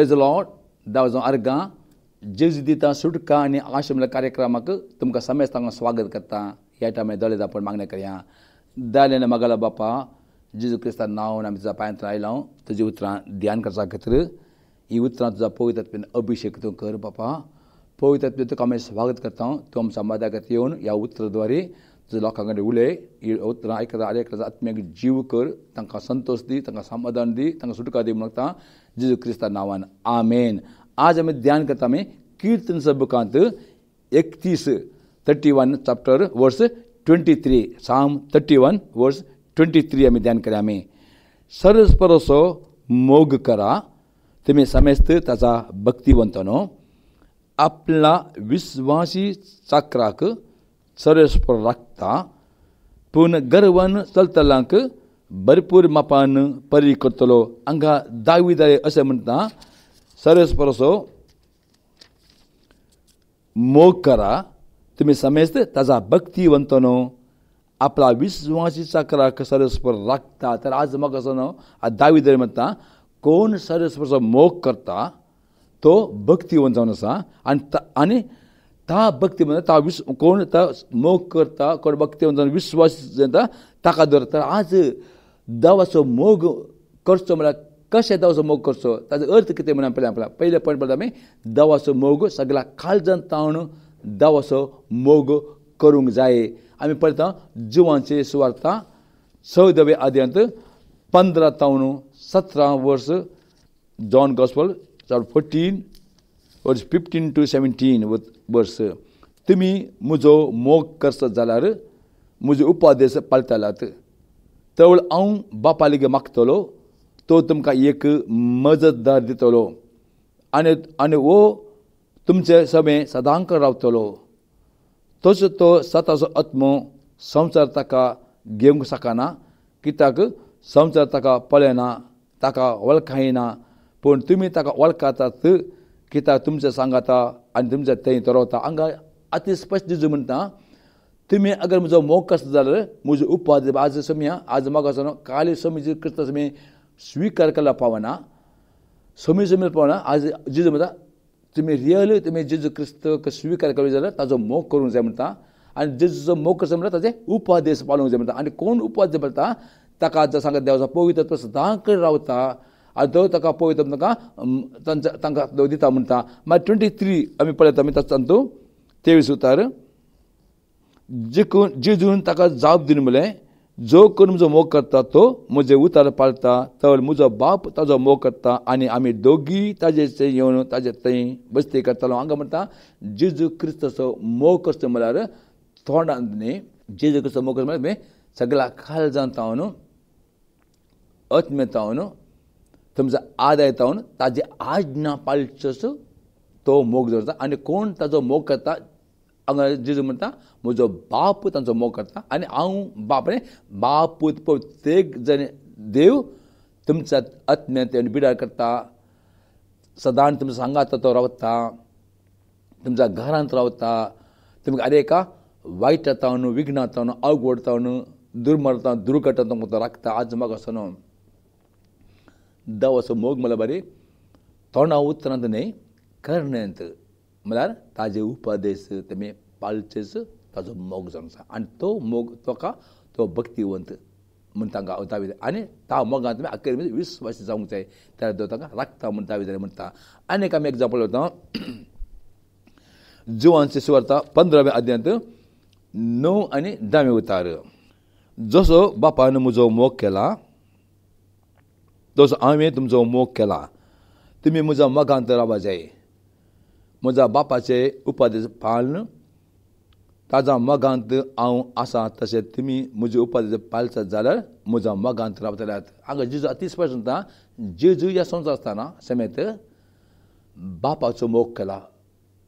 Praise load दा जो अर्गा जीव दिता सुटका आनी आश्रम कार्यक्रमाक तुमकां समेज स्वागत करता ह्या टायमार दोळे दापण मागणें करया दालेन मगला बापा जेजू क्रिस्तान नांवान आमी आयो तुझे उतर ध्यान करता खातीर हीं उतरां तुज्या पवित्र अभिषेक तू कर बापा पवित्र तुका आमी स्वागत करता हूँ तुम मदागत येवन ह्या उतराद्वारे तुज्या लोकां कडेन उलय ही उतरां आयकता आयकता जीव कर तांकां संतोश दी तांकां समाधान दी तांकां सुटका दी म्हणटा जीजू क्रिस्ता नावान आमेन आज हमें ध्यान करता में कीर्तन सबकांत इकतीस thirty one chapter verse twenty three psalm thirty one verse twenty three हमें ध्यान करें हमें सरस्परसो मोग करा तुम्हें समस्त तसा भक्तिवंतनो आपला विश्वासी चक्राक सरस्पर राखता पूण गर्वन चलतलांक भरपूर मापान परी करतलो हांगा दावी जाय असे म्हणटा सरस परसो मोग करा तुम्ही समेस्त ताजा भक्तीवंत न्हू आपला विश्वासी चाकरा सरस्पर राखता तर आज म्हाका असं न्हू आज दावी दर म्हणटा कोण सरस्परचो मोग करता तो भक्तीवंत जावन आसा आनी आनी ता भक्ती म्हणटा ता विश्व कोण ता मोग करता कोण भक्तीवंत विश्वासी विश्वास जाता ताका धरता आज दवचो मोग गर्छ मलाई कसैको मोग गर्छ तर्थ कि पहिला पढ्ने दवचो मोग सगला कालजा ताउनु दो मोग गर् पिवार सबै आद्या पन्ध्र वर्स सत्र वर्ष जन घर वर्स फिफ्टिन टु सेभेनटिन वर्ष तिमी मुजो मोग गर्छ उपदेश उपादेस पाल तवळ बापा ಬಾಪಾಲಿಗೆ मागतलो तो तुमकां एक मजतदार दितलो आनी आनी वो तुमचे समें सदांक रावतलो तोच तो सताचो आत्मो संवसार ताका घेवंक शकना कित्याक संवसार ताका पळयना ताका वळखायना पूण तुमी ताका वळखातात कित्याक तुमचे सांगाता आनी तुमचे तें तरवता हांगा अति स्पश्ट दिसून म्हणटा तुम्ही अगर मोग मौका जाल्यार मुझे उपवाद आज समी आज म्हाका असं काली काल समी करता समी स्वीकार करायला पावना समी समी पावना आज जिजू म्हणटा तुमी रियली तुमी जिजू क्रिस्त स्वीकार केलो जाल्यार ताजो मोग करूंक जाय म्हणटा आनी जिजूचो मोग कसं म्हणटा ताजे उपादेश पाळू जाय म्हणता आणि कोण उपवाद पडता ताका जर सांगता देवाचा पवित्र तो सदां रावता आनी तो ताका पवित्र तांकां तांचा तांकां दिता म्हणटा मागीर ट्वेंटी थ्री आमी पळयता आमी तांतू तेवीस उतार जिकून जिजून ताका जाप दिन म्हळें जो करून म्हजो मोग करता तो म्हजे उतार पाळटा तर म्हजो बाप ताजो मोग करता आनी आमी दोगी ताजे थंय येवन ताजे थंय बस्ती करतालो हांगा म्हणटा जेजू क्रिस्ताचो मोग कसो म्हळ्यार तोंडान न्ही जिजू क्रिस्ताचो मोग कसो म्हळ्यार सगळ्या काळजांत तावन अत्मे तावन तुमचो आदाय तावन ताजी आज्ञा पाळच्योसो तो मोग दवरता आनी कोण ताजो मोग करता हांगा जेजू म्हणटा म्हजो बाप तांचो मोग करता आनी हांव बाप रे बाप प्रत्येक जण देव तुमच्या ते बिडार करता सदां तुमच्या सांगात तो रावता तुमच्या घरांत रावता तुमकां आरे एका वायट न्हू विघ्न न्हू अवघड न्हू दुर्मरता दुर्घटना तुमकां तो राखता आज म्हाका असो न्हू दव असो मोग मला बरे तोंडा उतरांत न्हय करणेंत म्हळ्यार ताजे उपदेश तेमी पाळचेच ताजो मोग जावन आसा आनी तो मोग तोका तो भक्तीवंत म्हण तांकां भितर आनी त्या मोगान तुमी आखेर विश्वास जावंक जाय त्या तो तांकां राखता म्हणटा दावे म्हणटा आनी एक आमी एग्जाम्पल वता जुवांचे सुवार्ता पंदराव्या अध्यांत णव आनी धावे उतार जसो बापान म्हजो मोग केला तसो हांवें तुमचो मोग केला तुमी म्हज्या मोगांत रावपा जाय म्हज्या बापाचें उपादेश पालन ताज्या मोगांत हांव आसा तशें तुमी म्हज्या उपादेश पाळसात जाल्यार म्हज्या मोगांत रावतल्यात हांगा जेजू अति स्पश्ट म्हणटा जेजू ह्या संवसार आसतना समेत बापाचो मोग केला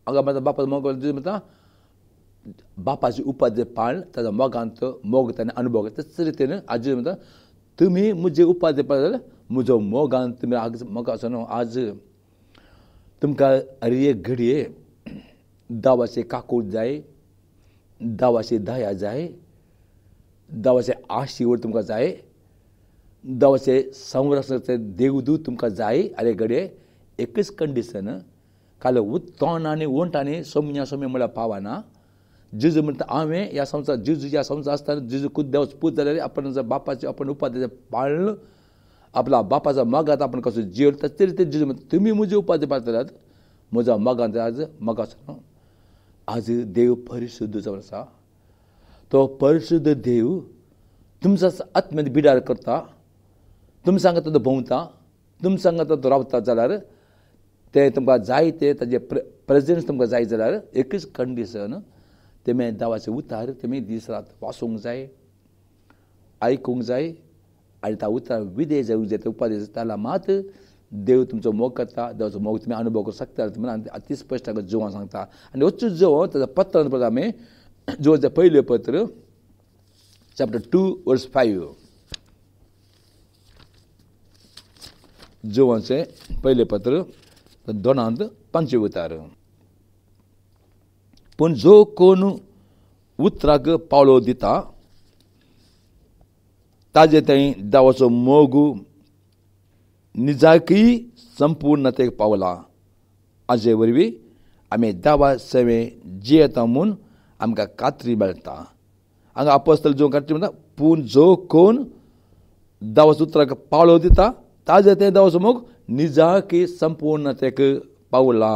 हांगा म्हज्या बापाचो मोग केला जेजू म्हणटा बापाची उपादेश पाळण ताज्या मोगांत मोग ताणें अनुभव तेच रितीन आजी म्हणटा तुमी म्हजे उपादेश पाळ्ळा जाल्यार म्हजो मोगान तुमी आज मोगा न्हू आज तुमकां अरे घडये दावाचे काकूट जाय दावाचे दया जाय दावाचे आशिवर तुमकां जाय दावाचे संरक्षणाचे देवदूत तुमकां जाय आरे घडये एकच कंडिशन काल तोंड आनी ओंट आनी सोम्या सोम्य म्हळ्यार पावना जिजू म्हणटा हांवें ह्या संवसार जिजू ह्या संवसार आसतना जिजू खुद देवाच पूज जाल्यार आपण बापाचे आपण उपाध्याचे पाळलं आपला बापाचा आता आपण कसं जेवलं तरी ते जेज तुम्ही मुझे उपाधी पाहतात म्हजा मागांत आज मागासो आज देव परिशुद्ध आसा तो परिशुद्ध देव तुमचा आत्म्यात बिडार करता तुम सांगात तो भोंवता तुम सांगात तो रावता जाल्यार ते तुमकां जाय ते ताजे प्र प्रेजन्स तुमकां जाय जाल्यार एकच कंडिशन तेमी देवाचे उतार तेमी दीस रात वाचूंक जाय आयकूंक जाय आनी ता उतर विदेश जाऊ जाता उपदेश ताला मात देव तुमचो मोग करता देवाचो मोग तुमी अनुभव करूंक शकता म्हणून अति स्पष्ट हाका जोवा सांगता आनी अचूच जोव ताजो पत्र पळयता आमी जोवाचें पयलें पत्र चॅप्टर टू वर्स फायव जोवाचें पयलें पत्र दोनांत पांचवे उतार पूण जो कोण उतराक पावलो दिता ताजेताईं दावाचो मोग निजाकी संपूर्णतेक पावला हाजे वरवी आमी दवा सेवें जियेता म्हूण आमकां कात्री मेळटा हांगा आपस्तल जो कात्री म्हणटा पूण जो कोण दावाचो उतराक पावलो दिता ताजे ते दावाचो मोग निजाकी संपूर्णतेक पावला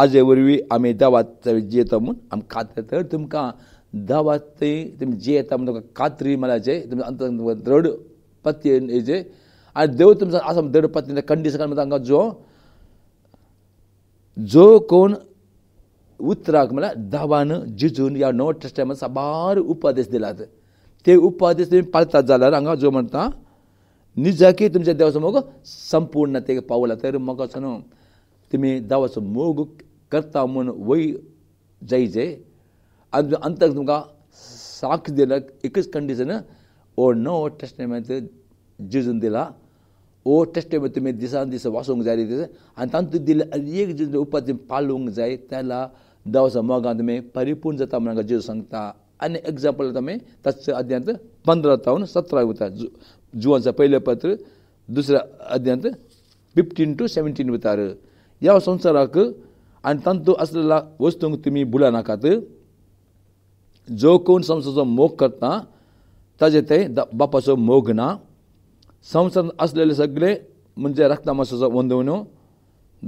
आजे वरवीं आमी देवाचें जियेता म्हूण आमकां तर तुमकां దావాతి जे येता మన कात्री मला जे तुम दृढ पत्ती जे आणि देव तुमचा असं दृढ पत्नी कंडिशन सांगा जो जो कोण उतराक मला दावान जिजून या नव टेस्टामध्ये सबार उपादेश दिलात ते उपादेश तुम्ही पाळतात जाल्यार हांगा जो म्हणता निजाकी तुमच्या देवाचो मोग संपूर्ण ते पावला तर मग असं तुम्ही देवाचो मोग करता म्हूण वय जे ಅದು ಅಂತ ನಮ್ಗೆ ಸಾಕಿದಿಲ್ಲ ಇಕ್ಕಿಸ್ ಕಂಡೀಷನ್ ಓ ನೋ ಟೆಸ್ಟ್ ನೇಮತ್ ಜೀಜಂದಿಲ್ಲ ಓ ಟೆಸ್ಟ್ ನೇಮತ್ ಮೇ ದಿಸಾನ್ ದಿಸ ವಾಸೋಂಗ್ जाय ದಿಸ आनी तांत दिल्ले एक जीज उपात पालोवंक जाय त्याला दवस मोगांत मे परिपूर्ण जता म्हण जीज सांगता अन्य एग्जाम्पल जाता मे ताचे अध्यांत पंदरा तावन सतरा वता जु जुवांचा पयलें पत्र दुसऱ्या अद्यंत फिफ्टीन टू सेवन्टीन वतार ह्या संवसाराक आनी तांतूं वस्तु तुम्हें बुला बुडा नाकात जो कोण संसाराचा मोग करता त्याचे ते बापाचो मोग ना संसारात असलेले सगळे म्हणजे रक्तामासाचं वंदवणं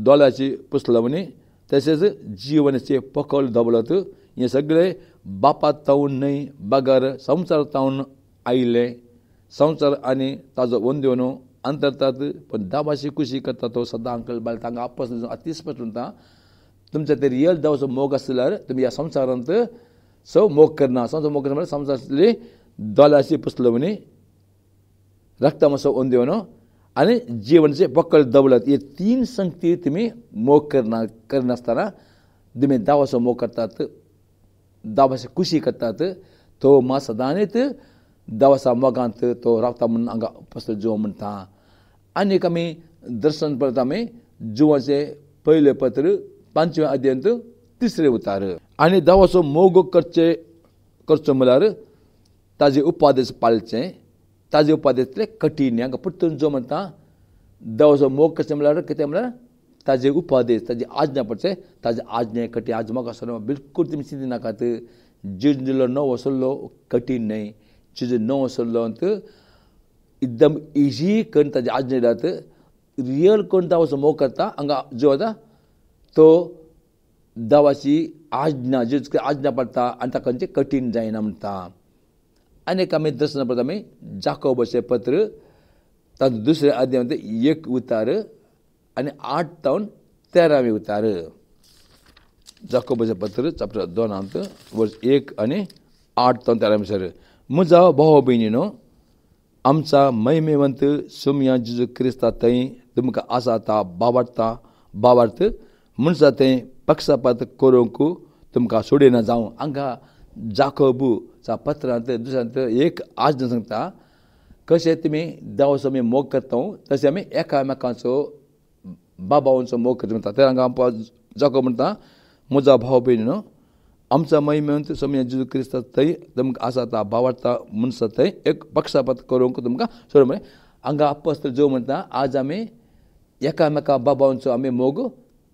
दोलाची पुसलवणी तसेच जीवनाचे पकल दबलत हे सगळे बापा तावून न्हय बगर संसार तावून आईले संसार आणि ताजो वंदवण्यो अंतरतात पण दाबाशी खुशी करता तो सदा अंकल बाल तांगा आपस अतिस्पष्ट म्हणटा तुमच्या ते रियल देवाचो मोग आसल्यार तुम्ही या संवसारांत So mokarna, samsa mokarna mana samsasle dalasi puslavani रक्तम सब उन्देवनो अनि जीवन से बक्कल दौलत ये तीन संगति तिमी मोह करना करना स्थाना दिमे दावा से मोह करता तो से खुशी करता तो तो माँ सदाने तो दावा सा मगांत तो रक्ता मन अंगा फसल था अन्य कमी दर्शन प्रता में जुआ से पत्र पांचवें अध्ययन तो तीसरे उतार आनी मोग करचे करचो म्हळ्यार ताजे उपादेश पाळचे ताजे उपादेशांतले कठीण्यांक परतून जो म्हणटा दवसो मोग करचे म्हळ्यार कितें म्हळ्यार ताजे उपादेश ताजी आज्ञा पडचे ताजे आज्ञे कठीण आज म्हाका आसलो बिलकूल तुमी चिंती नाकात जीज दिलो नवो आसलो कठीण न्हय जीज नवो आसलो एकदम इजी करून ताजी आज्ञा दिल्यात रियल करून तो असो मोग करता हांगा जो आसा तो देवाची आज्ञा जेजूची आज्ञा पड़ता आनी ताका खंयचें कठीण दर्शन पळयता आमी जाकोबाचें पत्र तुसरे दुसऱ्या अध्यायांत एक उतार आनी आठ तावन तेरावी उतार जाकोबाचें पत्र चाप्टर दोनांत वर्स एक आनी आठ तावन तेरावी सर म्हजो भाव भिणीनो आमचा महिमेवंत सोमया जिजू क्रिस्ता थंय तुमकां आसा ता बाबार्ता बाबार्थ म्हण जाता पक्षपात को तुमकां सोडिना जावं हांकां जाकोबूचा पत्रांत दुसऱ्यांत एक आज्ञ सांगता कशें तुमी देवा आमी मोग करता तशें आमी एकामेकांचो बाबावांचो मोग करता हम तर हांगा जाको म्हणटा म्हजो भाव भयण न्हू आमचा महिमेंत समी जेजू क्रिस्त थंय तुमकां आसा ता भावार्ता मनीस थंय एक पक्षपात करूंक तुमकां सोडून हांगा अपस्त्र जो म्हणटा आज आमी एकामेका बाबांचो आमी मोग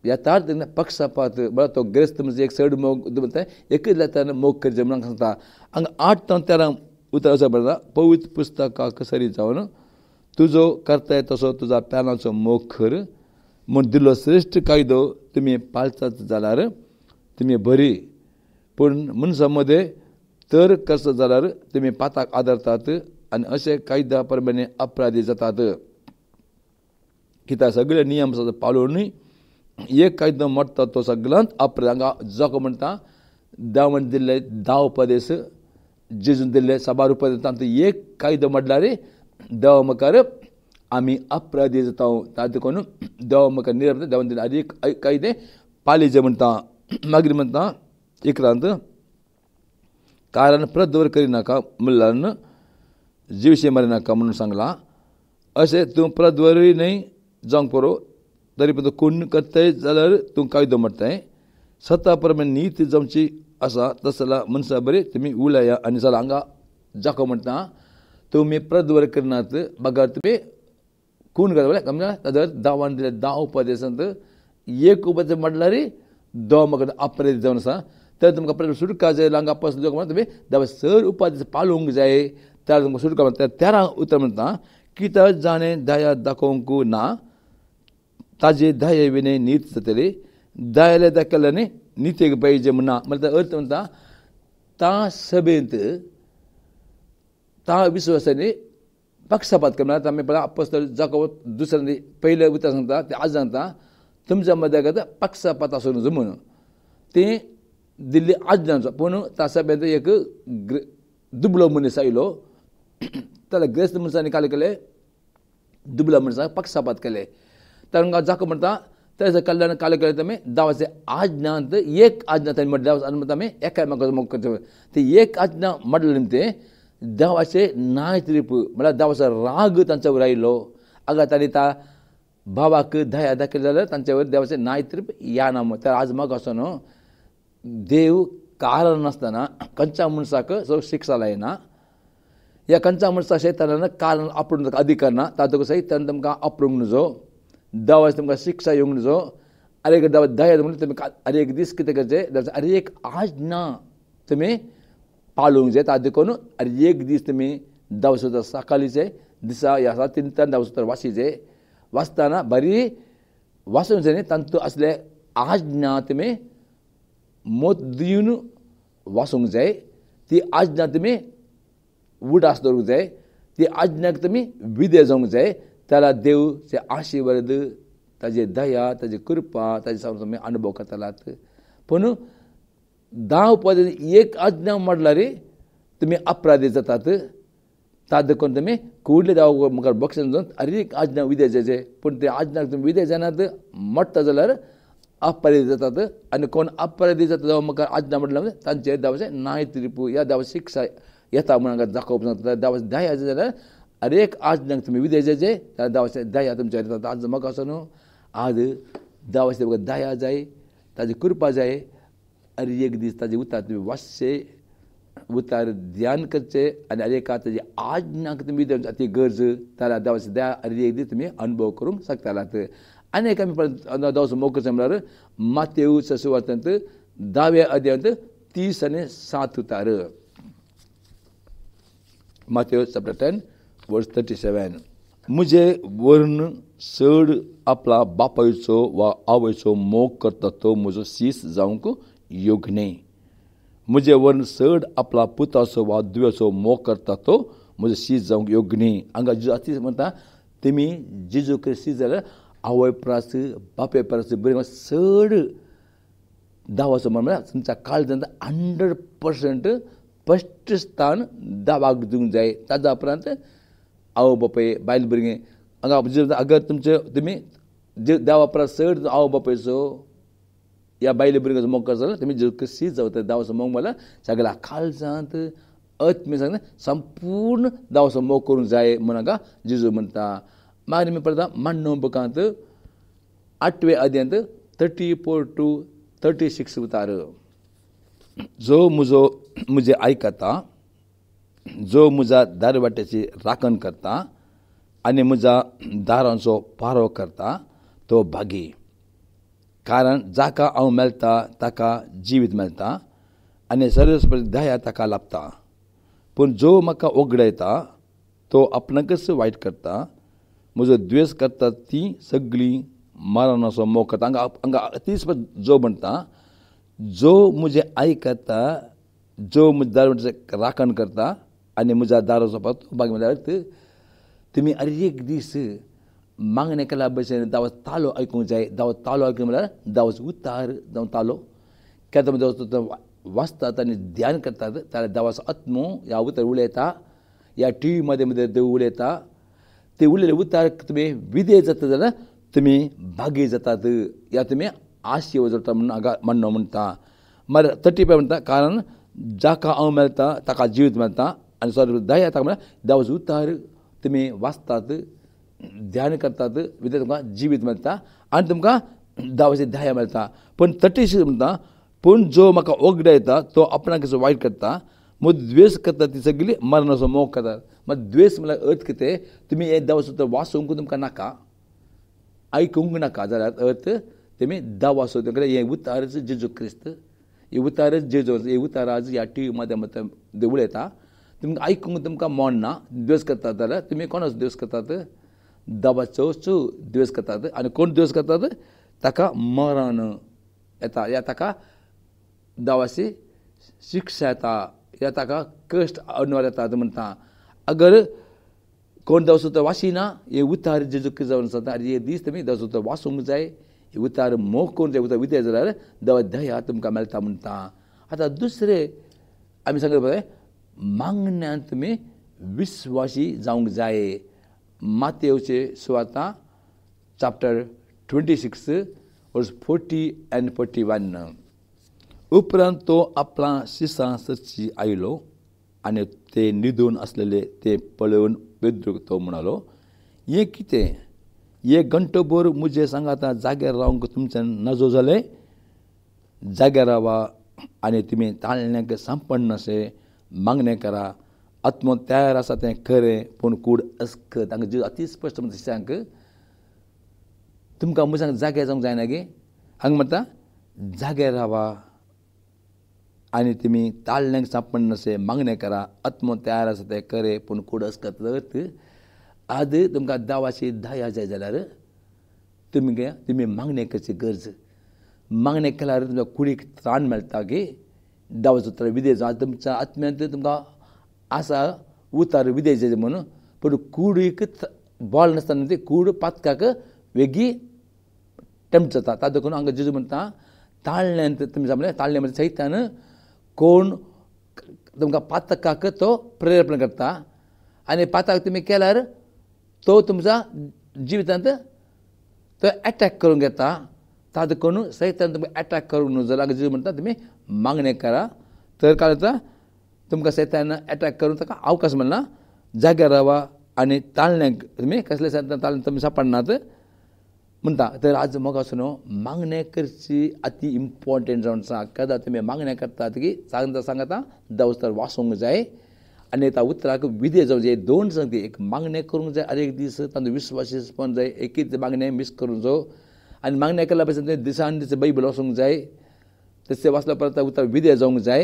या अर्थ पक्षपात बड़ा तो ग्रस्त म्हणजे एक सड मोग म्हणता एकच लता मोग कर सांगता हांगा आठ तान तेरा उतर असं बरं पवित्र पुस्तकाक कसरी जावन तुजो करताय तसो तुजा पॅनाचो मोग कर म्हूण दिल्लो श्रेश्ठ कायदो तुमी पाळतात जाल्यार तुमी बरी पूण मनशा मदें तर कसो जाल्यार तुमी पाताक आदारतात आनी अशे कायद्या प्रमाणे अपराधी जातात कित्याक सगळे नियम पाळून एक कायदो मोठो तो सगळ्यांत हांगा जगो म्हणटा देवान दिल्ले धा उपदेश जिजून दिल्ले साबार उपदेश एक कायदो म्हटल्यार देवा मुखार आमी अपराधी जाता ताजे कोण देवा मुखार निरप देवान दिल्ले आदी कायदे पालिजे म्हणटा मागीर म्हणटा इकरांत कारण परत दवर करिनाका म्हणल्यार जिवशी मारिनाका म्हणून सांगला अशें तूं परत दवरूय न्हय जावंक पुरो पण कोण करताय जाल्यार तुमकां कायदो मांडटाय सत्ता प्रमाण नीत जमची आसा तसला मनसा बरे तुमी उलया आनी जाल्यार हांगा जाको म्हणटा तुमी प्रद्वर करनात बघा तुमी कोण करता दावान दिले धा उपादेश एक उपादेश म्हणल्यार दो म्हाका अपराध जावन आसा तर तुमकां प्रद्वर सुटका जाय हांगा पासून जो म्हणटा तुमी सर उपादेश पालोवंक जाय त्या तुमकां सुटका म्हणटा तेरा उतर म्हणटा कित्याक जाणें दया दाखोवंक ना ताजे दाय विने नीति सतरे दायले नीति के पाई जमुना मतलब अर्थ मंता ता पक्षपात करना ता में पड़ा अपोस्तल जाको दुसरा ने उतर सांगता आज सांगता तुम्हारा मध्य गदा पक्षपात असून ते दिल्ली आज जाणचो पूण ता सभेंत एक दुबलो मनीस आयो त्याला ग्रेस्त मनिसांनी काल के दुबला मनसा पक्षपात केले तरंगा जाक म्हणता त्याचं कल्याण काल केलं ಕಲ್ಯಾಣ ಕಾಲ ಕಲಿತಮೆ ದಾವಸೆ ಆಜ್ಞಾ ಅಂತ ಏಕ್ ಆಜ್ಞಾ ತನ್ನ ಮಾಡಿ ದಾವಸ ಅನ್ಮತಮೆ ಏಕ ಮಾಡ್ತೇವೆ ते एक आज्ञा म्हटलं निमते देवाचे नाय म्हणजे मला देवाचा राग त्यांच्यावर राहिलो अगा त्याने त्या भावाक दया दाखल झालं त्यांच्यावर देवाचे नाय या नाम तर आज मग असं न देव कारण नसताना कंचा मनसाक सो शिक्षाला ना या कंचा मनसाशे त्यांना कारण आपण अधिकार ना तातूंत सहित ताणें तुमकां आपरूंक नजो दवा तुमका शिक्षा येवंक नजो आरे एक दया म्हणून तुमी आरे एक दीस कितें करचें आरे एक आज ना तुमी पाळूंक जाय ताजे कोण आरे एक दीस तुमी दावसोता सकाळीचे दिसा हे आसा तिनतान दावसोतर वासीचे वाचताना बरी वाचूंक जाय न्ही तांतूं आसले आज्ञा तुमी मत दिवन वाचूंक ती आज तुमी उट आस दवरूंक जाय ती आज्ञाक तुमी विदेय जावंक जाय त्याला ते आशीर्वाद त्याचे दया ताजी कृपा ताजे सावन आमी अनुभव करतालात पण दहा उपादी एक आज्ञा म्हटल्या रे तुम्ही अपराधी जातात ताद करून तुमी कुडले दाव मुखार बक्षण जावन अरे एक आज्ञा विदेशाचे पूण ते आज्ञाक तुमी विद्या जाणार म्हटता जाल्यार अपराधी जातात आणि कोण अपराधी जाता जावं मुखार आज्ञा म्हटल्यामुळे त्यांचे दावाचे नाय त्रिपू या दावा शिक्षा येता म्हणून दाखवत जाता दावा दया जाल्यार अरे आज नंग विदय विदेश जाय धा वर्सां धा या तुमच्या आज म्हाका असो आज धा वर्सां दया जाए ताजी कृपा जाए अरे एक दीस ताजे उतार तुमी वाचचे उतार ध्यान करचे आनी हर एका ताजी आज्ञाक तुमी ती गरज जाल्यार धा वर्सां दया हर एक दी तुमी अनुभव करूंक शकतालात आनी एक आमी धा वर्सां मोखचे म्हणल्यार मातेवच सुवातांत दावे अध्यांत तीस आनी सात उतार मातेव chapter ten verse thirty seven मुझे वर्ण चड आपला बापायचो व आवयचो मोग करता तो मुझो शीस जावंक योग्य मुझे वर्ण चड आपला पुताचो वा दुव्याचो मोग करता तो म्हजो शीस जावंक योग्य हंगा हांगा जिजाती म्हणटा तेमी जिजू क्रिस्ती जाल्यार आवय प्रास बापाय प्रास बरें चड दावाचो म्हणल्यार तुमच्या काळजांत हंड्रेड पर्संट फस्ट स्थान दावाक दिवंक जाय ताज्या उपरांत आवय बापाय बायल भुरगें हांगा जर अगर तुमचे तुमी देवा उपरांत चड आवय बापायचो या बायल भुरग्याचो मोग करता जाल्यार तुमी जकसी जावता दावाचो मोग म्हणल्यार सगळ्या खालसांत अत्मी सांगता संपूर्ण दावाचो मोग करूंक जाय म्हण हांगा जिजू म्हणटा मागीर आमी पळयता मांडणो बुकांत आठवे अद्यांत thirty four to thirty six उतार जो म्हजो म्हजें आयकता जो म्हज्या दारवाट्याची राखण करता आणि म्हज्या दारांचो पारो करता तो भागी कारण जाका हांव मेलता ताका जिवीत मेलता आनी सर्व दया ताका लाभता पूण जो म्हाका ओगडयता तो आपणाकच वायट करता म्हजो द्वेस करता ती सगळीं असो मोग करता हांगा हांगा तीच जो म्हणटा जो म्हजें आई करता जो म्हज्या राखण करता annemiza darosopat bagaimana तुम्ही अरेक दीस मागणे केला भशेन दावत तालो आयकूंक जाय दावत तालो आयकूंक म्हळ्यार दावच उतार जावं तालो केन्ना तुमी दावत वाचतात आणि ध्यान करतात त्याला दावाचो आत्मो या उतार उलयता या टी व्ही मध्ये मध्ये देव उलयता ते उलयले उतार तुमी विदेय जाता जाल्यार तुमी भागी जातात या तुमी आशय जाता म्हणून म्हणणं म्हणटा मागीर थर्टी फाय म्हणटा कारण जाका हांव मेळता ताका जीव मेळता and so daya thakamana dawaz uttaru tumi vastatu ध्यान करतात विद्या तुमकां जिवीत मेळटा आनी तुमकां दावाचे ध्याय मेळटा पूण तटीशी जो म्हाका ओगडा येता तो आपणाकचो वाइट करता मग द्वेष करता ती सगळी मरणाचो मोग करतात मग द्वेष म्हणल्यार अर्थ कितें तुमी हे दाव सुद्दां वाचूंक तुमकां नाका आयकूंक नाका जाल्यार अर्थ तुमी दाव वाचो तुमकडे हे उतारच जेजू क्रिस्त हे उतारच जेजू हे उताराज ह्या टी व्ही माध्यमांतल्यान देवूळ येता तुमको ऐकूंग तुमका मोडना द्वेस करतात जाल्यार तुमी कोण द्वेस करतात दबाचोचू द्वेस करतात आनी कोण द्वेस करतात ताका मरण येता या ताका दावाशी शिक्षा येता या ताका कष्ट अनुवाद येता म्हणटा अगर कोण जावं सुद्दां वाशिना हे उतार जेजूक जावन सांगता आनी हे दीस तुमी जावं सुद्दां वासूंक जाय हे उतार मोग करून जाय उतार विद्या जाल्यार देवा दया तुमकां मेळटा म्हणटा आतां दुसरें आमी सांगले पळय मागण्यान तुम्ही विश्वासी जावंक जाय मातेवचे सुवाता chapter twenty six verse forty and forty one उपरांत तो आपला शिसांसची आयलो आणि ते निदून असलेले ते पळवून बेद्रुक तो म्हणालो हे कितें हे घंटभर म्हजे सांगाता जाग्यार रावंक तुमच्यान नजो जाले जाग्यार रावा आणि तुम्ही ताळण्याक असे मागणें करा आत्मो तयार आसा तें खरें पूण कूड अस्क तांकां जीव अति स्पश्ट म्हणटा शिश्यांक तुमकां जागे जावंक जायना गे हांगा म्हणटा जागे रावा आनी तुमी ताल्ल्यांक सांपण नसे मागणें करा आत्म तयार आसा तें करे पूण कूड अस्क आज आद तुमकां दावाशी दाया जाय जाल्यार तुमगे तुमी मागणें करची गरज मागणें केल्यार तुमच्या कुडीक ताण मेळटा गे देवाचो विदेश आज तुमच्या आत्म्यांत तुमकां आसा उतार विदेश म्हणून पूण कुडीक बॉल नासतना ती कूड पातकाक वेगळी टेम्प जाता ताका करून हांगा जेजू म्हणटा ताळण्यांत तुमी सांगले ताळण्या म्हणजे सैतान कोण तुमकां पातकाक तो प्रेरपण करता आनी पाताक तुमी केल्यार तो तुमचा जिवितांत तो अटॅक करूंक घेता ताका करून सैतान तुमकां एटॅक करूंक न्हू जाल्यार जेजू म्हणटा तुमी मागणे करा तर काय होतं तुमका सैतान अटॅक करून ताका अवकाश म्हणला जागे रावा आणि ताळण्याक तुमी कसले सैतान ताळ तुम्ही सापडणार म्हणता तर आज मग असं न्हू करची अति इम्पॉर्टंट जावन सा कदा तुमी मागण्या करतात की सांगता सांगता दवस्तर वासूंक जाय आणि त्या उत्तराक विधे जाऊ जाय दोन सांगते एक मागणें करूंक जाय आनी एक दीस तांचो पण जाय एकच मागणे मिस करूंक जाऊ आणि मागण्या केल्या पासून दिसान दिस बैबल जाय तसे वाचलं परत उतर विदेह जावंक जाय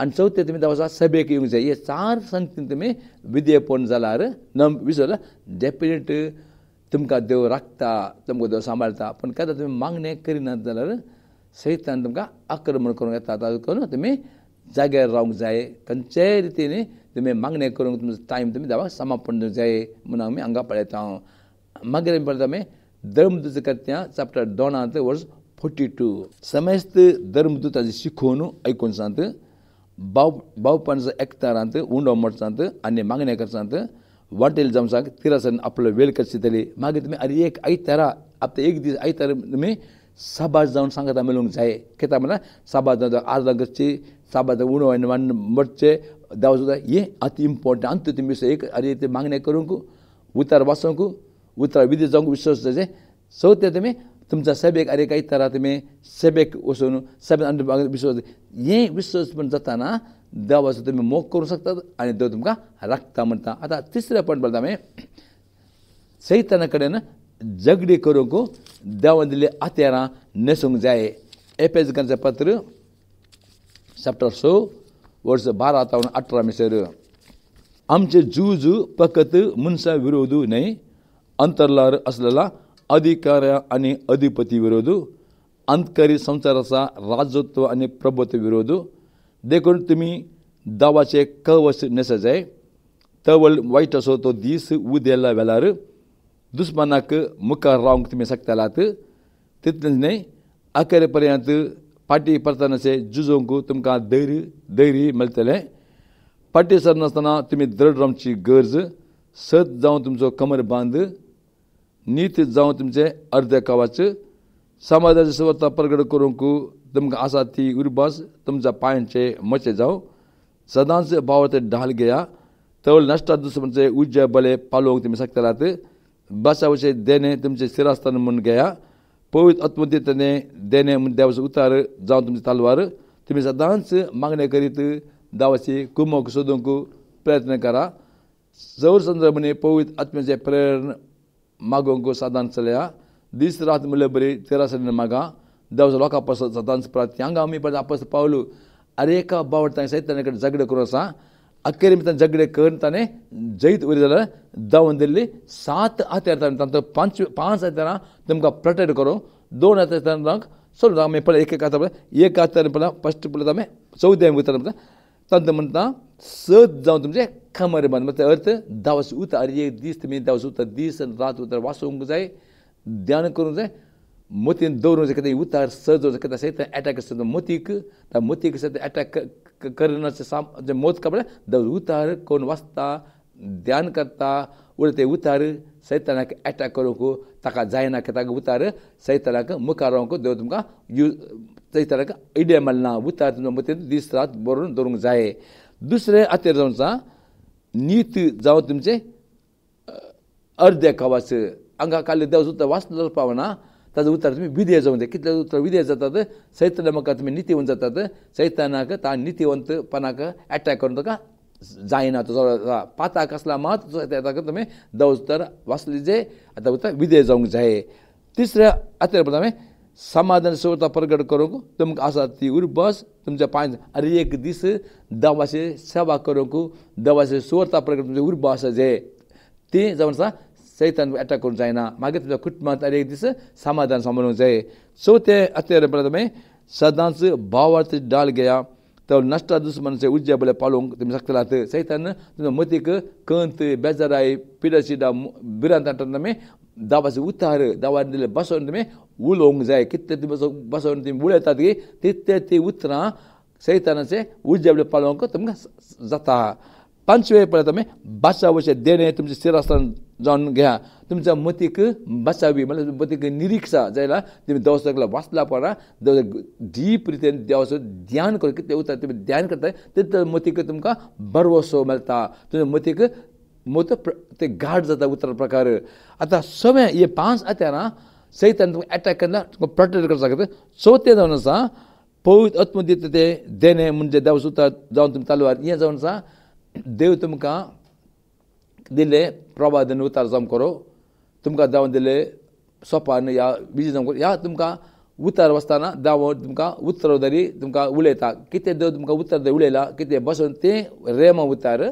आनी चवथे तुमी वचत सभेक येवंक जाय हे चार संगतीन तुमी विदेह पण जाल्यार नम विसरला डेफिनेट तुमकां देव राखता तुमकां देव सांबाळटा पूण केन्ना तुमी मागणें करिनात जाल्यार सैतान तुमकां आक्रमण करूंक येता ताका करून तुमी जाग्यार रावंक जाय खंयच्याय रितीन तुमी मागणें करूंक तुमचो टायम तुमी देवाक समापन दिवंक जाय म्हूण आमी हांगा पळयता मागीर पळयता आमी धर्म दुजकत्या चाप्टर दोनांत verse 42. Semest darmdu tazi sikonu aikon santı. Bav bav panza ektarantı unda mortsantı anne mangne karsantı. Vartel zamsak tirasan apla vel karsiteli. Magit me ari ek ay tara apta ek diz ay tara me sabaz zaun sangata melung zay. Kita mana sabaz da arda gacci sabaz da uno en man mortce दावजुदा ये अति important अंत तिमी से एक अरे ते मागण्या करूंकू उतार वासूंकू उतार विदेश जाऊंकू विश्वास सौ ते तुम्ही तुमचा सभेक अरे काही तरा तुम्ही सभेक वसून सभेन आनी विश्वास हे पण जाताना देवाचं तुम्ही मोग करू शकतात आणि देव तुमकां राखता म्हणता आता तिसरा पॉईंट बोलता हांवें सैताना कडेन झगडी करूंक देवान दिले अत्यारा न्हेसूंक जाय एपेजकांचें पत्र चॅप्टर स वर्स बारा तावन अठरा मिसर आमचे जूज पकत मनसा विरोध नाही अंतरलार असलेला अधिकार आणि अधिपती ವಿರೋಧು अंतकरी संसाराचा राजत्व आणि प्रभत्व विरोध देखून तुम्ही दावाचे कवच नेसायचं आहे तवल वाईट असो तो दीस उद्याला वेलार दुश्मनाक मुखार रावंक तुम्ही सकतालात तितलेच न्हय पर्यांत पाटी परतनाचे जुजोंक तुमकां धैर्य धैर्य मेळटलें सर सरनासतना तुमी दृढ रावची गरज सत जावन तुमचो कमर बांध नीत जावं तुमचे अर्द्या कावाचं समाजाची सवता परगड करूंक तुमकां आसा ती उर्बास तुमच्या पांयांचे मचे जाऊँ सदांच भावते ढाल घेया तवल नश्टा दुसऱ्यांचे उज्ज्या बले पालोक तुमी शकतलात बसावचे देने तुमचे शिरास्थान म्हूण घेया पवित आत्मदितेने देणे म्हूण देवाचो उतार जावं तुमची तालवार तुम्ही सदांच मागणे करीत देवाची कुमक सोदूंक प्रयत्न करा चौर संदर्भाने पवित आत्म्याचे प्रेरणा Magongo Sadan Selea, this Rath Mulebri, Terasadin Maga, there was a lock up of Satan's Pratyangami, but Apostle Paulu, Areka Bavatan Satan Zagre Kurosa, ಅಕ್ಕೇರಿಮಿತ ಜಗ್ಡೆ ಕೇಳ್ತಾನೆ ಜೈತ್ ಉರಿದರ ದವಂದಲ್ಲಿ ಸಾತ್ ಆತ ಇರ್ತಾನೆ ತಂತ ಪಂಚ್ ಪಾಂಚ್ ಆಯ್ತಾನ ತಮ್ಗೆ ಪ್ರೊಟೆಕ್ಟ್ ಕರೋ ದೋನ್ ಆತ ಇರ್ತಾನೆ ನಂಗೆ ಸ್ವಲ್ಪ ನಮ್ಮ ಪಡ ಏಕೆ ಕಾತ ಏಕೆ ಆತ ಪಡ ಫಸ್ಟ್ ಪಡ ತಮ್ಮೆ सद जाऊं तुमचे खमर बंद म्हणजे अर्थ दवस उत अरे दीस तुम्ही दवस उत दीस रात उतर वाचूंक जाय ध्यान करूंक जाय मोतीन दवरूंक जाय कितें उतार सद जावं कितें असे थंय एटॅक आसता मोतीक मोतीक एटॅक करनाचे साम जे मोत कपडे दवस उतार करून वाचता ध्यान करता उडय ते उतार सैतानाक एटॅक करूंक ताका जायना की ताका उतार सैतानाक मुखार रावंक देव तुमकां यू सैतानाक इडिया मेळना उतार तुमच्या मतीन दीस रात बरोवन दवरूंक जाय दुसरे आतेर जावन आसा नीत जावं तुमचें अर्दे कवास हांगा काले देवाचें उतर वाचलेलो पावना ताजो उतार विधेय जावं जाय कितले उतर विधेय जातात सैतान म्हाका तुमी नितीवंत जातात सैतानाक ता नितीवंतपणाक एटॅक करून ताका जायना तुजो पाताक आसला मात दवज उतर वाचले जे आतां उतर विधेय जावंक जाए तीसरे आतेर हांवें समाधान स्वता प्रगट करूंक तुमकां आसा ती उर्बस तुमच्या पांच अरे एक दीस देवाचे सेवा करूंक देवाचे स्वता प्रगट तुमचे उर्बा आसा जे ती जावन आसा सैतान एटैक करूंक जायना मागीर तुमच्या कुटुंबांत एक दीस समाधान सांबाळूंक जाय सो ते अत्यार तुमी सदांच भावार्थ डाल घेया तर तो नश्टा दुस्मनाचे उज्ज्या बले पालोवंक तुमी शकतलात सैतान तुमच्या मतीक कंत बेजाराय पिडशिडा बिरांत हाडटा तुमी दावाचे उतार दवा दिले बसोवन उलोवंक जाय कितें ते बसोवन ती उलयतात की तितले ती उतरां सैतानाचे उजेवले पाळोवंक तुमकां जाता पांचवे पळयात आमी बाचावचें देणें तुमच्या शिरासान जावन घेया तुमच्या मतीक बाचावी म्हणल्यार मतलब मतीक निरीक्षा जायना तुमी देवसाक वाचला पडा देव डीप रितीन देवाचो ध्यान करूं कितें उतर तुमी ध्यान करता तितले मतीक तुमकां बरवसो मेळटा तुमच्या मतीक मत ते गाठ जाता उतर प्रकार आतां सगळें ये पांच आत्यारां ಸೈತಾನ ಅಟ್ಯಾಕನ್ನು ಪ್ರೊಟೆಕ್ಟ್ ಕಳಿಸಾಗುತ್ತೆ ಸೋತೆದವನು ಸಹ ಪೌ ಆತ್ಮದ್ಯತೆ ದೇನೆ ಮುಂದೆ ದೇವ ಸುತ್ತ ಜಾವನ್ ತುಂಬ ತಲುವಾರ ಇಯं जावन ಸಹ ದೇವ್ ತುಮಕಾं दिले प्रवादन उतार जाम करो तुमकां जावन दिले सोपान या बिजी जाम करो या तुमकां उतार वसताना दावो तुमकां उत्तरोदरी तुमकां उलयता कितें देव तुमकां उत्तर दे उलयलां कितें बसोवन तें रेमा उतार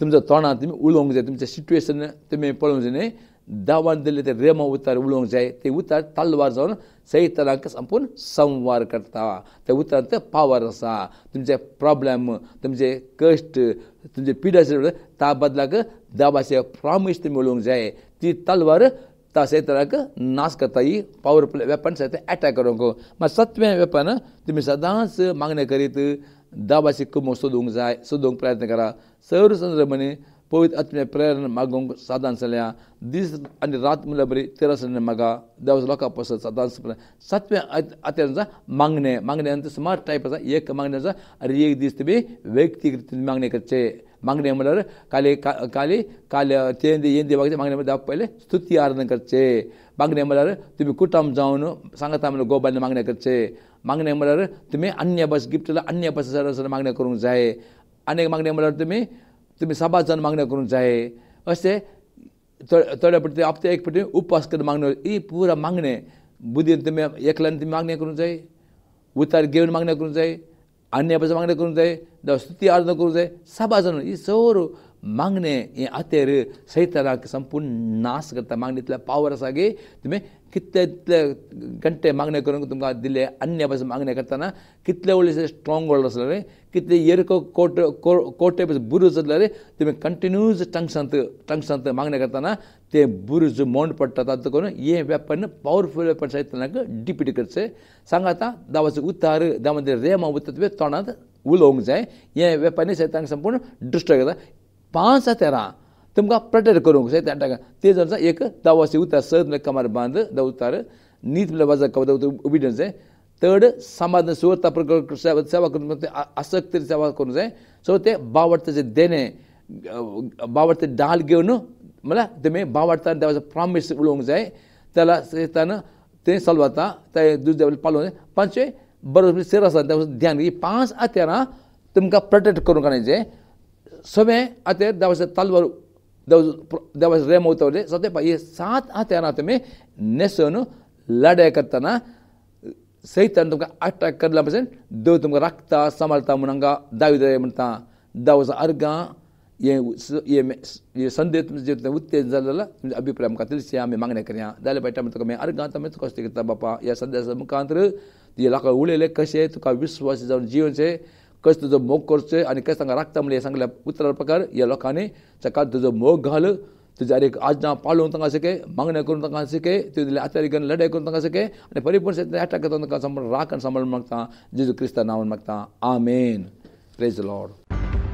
तुमच्या तोंडांत तुमी उलोवंक जाय तुमचें सिट्युएशन तुमी पळोवंक जाय न्ही दावान दिले रेम उतार उलोवंक जाय ते उतार ताल्वार जावन सैतारांक सामपून संवार करता ते उतारांत पावर आसा तुमचे प्रॉब्लेम तुमचे कश्ट तुमचे पीड आसा ता बदलाक दावाचे प्रॉमिस तुमी उलोवंक जाय ती तलवार ता सैतारांक नाश करता ही पावर वेपन सैत एटॅक करूंक मात सत्वें वेपन तुमी सदांच मागणें करीत दावाची कुमो सोदूंक जाय सोदूंक प्रयत्न करा सौरचंद्र म्हणे पवित्र ಆತ್ಮೆ ಪ್ರೇರಣೆ ಮಗಂಗೆ साधन ಸಲಯ ದಿಸ್ ಆನಿ रात ಮುಲ್ಲ ಬರೀ ತೆರ ಸಲನೆ ಮಗ ದೇವಸ್ ಲೋಕ ಪಸದ ಸಾಧಾರಣ ಸತ್ವೆ ಆತೇನ मागणे मागणे ಅಂತ एक मागण्याचा अरे एक दिस तुम्ही व्यक्तिगत मागणे करचे मागणे म्हणल्यावर काले का काले काल ते येन वागचे पहिले स्तुती आराधना करते मागणे तुम्ही कुटाम जाऊन सांगता म्हणलं गोबाने मागण्या करते मागणे तुम्ही अन्य बस गिफ्टला अन्य बस मागण्या करूंक जाय अनेक मागणे तुम्ही तुम्ही सभाजन जावन मागण्या चाहे जाय तडपट्टि थोड्या एकपट्टि एक पटी उपवास करून मागण्यो यी पुरा माग्ने बुद्धि तिमी एकल्यान तिमी माग्ने गर्नु जाय उतार घेवन मागण्या गर्नु चाहे अन्य येवपाचें माग्ने गर्नु चाहे जावं स्तुती आर्द करूंक जाय साबार सौर ही सर सही संपूर्ण नाश माग्ने पावर छ कि कितले इतले गंटे मागणे करून तुमकां दिले अन्य पयस मागणे करताना कितले व्हडलेशे स्ट्रॉंग होल्ड आसलेले कितले येरको कोट कोटे पयस बुरूज जातले तुमी कंटिन्यूज टंगसांत टंगसांत मागणे करताना ते बुरूज मोंड पडटा तातूंत करून हे वेपन पवरफूल वेपन सैतनाक डिपीट करचे सांगा आतां दावाचो उतार दावा रेमा उतरतवे तोंडांत उलोवंक जाय हे वेपनी सैतांक संपूर्ण डिस्ट्रॉय करता पांच तेरा तुमकां प्रटेर करूंक शकता ताका ते एक दवा अशें उरता सर्त म्हणजे कमार बांद द नीत म्हणजे वजा कवद उबी धरून जाय थर्ड समाधान सुवर सेवा कर आसक्ति सेवा करूंक तो जाय सो ते देने देणें डाल घेवन मला तुम्ही बावडताना देवाचं प्रॉमिस उलोवंक जाय त्याला सलवाता ते दुसरे देवाला पालोवन पांचवे सेर आसा ध्यान पांच आतेरां तुमकां प्रोटेक्ट करूंक जाय सगळें आतेर देवाच्या तालवार there was Remotode, Satepa, ಈ ಸಾತ್ ಆತೇನಾತಮೆ ನೆಸನು ಲಡೇಕತ್ತನ ಸೈತನ್ ತುಮಕ ಅಟ್ಯಾಕ್ ಕರ್ಲ ಪಸೆನ್ ದೇವ್ ये संदेह जितने उत्तेज जल्ला अभिप्राय मुखा तिलस्या में मैं अर्घा तमें तुका करता बापा या संदेश मुखांतर ये लाका उड़ेले तुका विश्वास जीवन से कस तुजो मोग करचे आणि कस तांकां राखता म्हणजे सांगल्या उतरा प्रकार या लोकांनी सकाळ तुजो मोग घाल तुज्या एक आज्ञा पाळून तांकां सके मागणे करून तांकां सके तुझे आचारी करून लढाई करून तांकां सके आनी परिपूर्ण शेतले आठाक करता तांकां सांबाळ राख आनी सांबाळून मागता जेजू क्रिस्ता नांवान मागता आमेन प्रेज लॉर्ड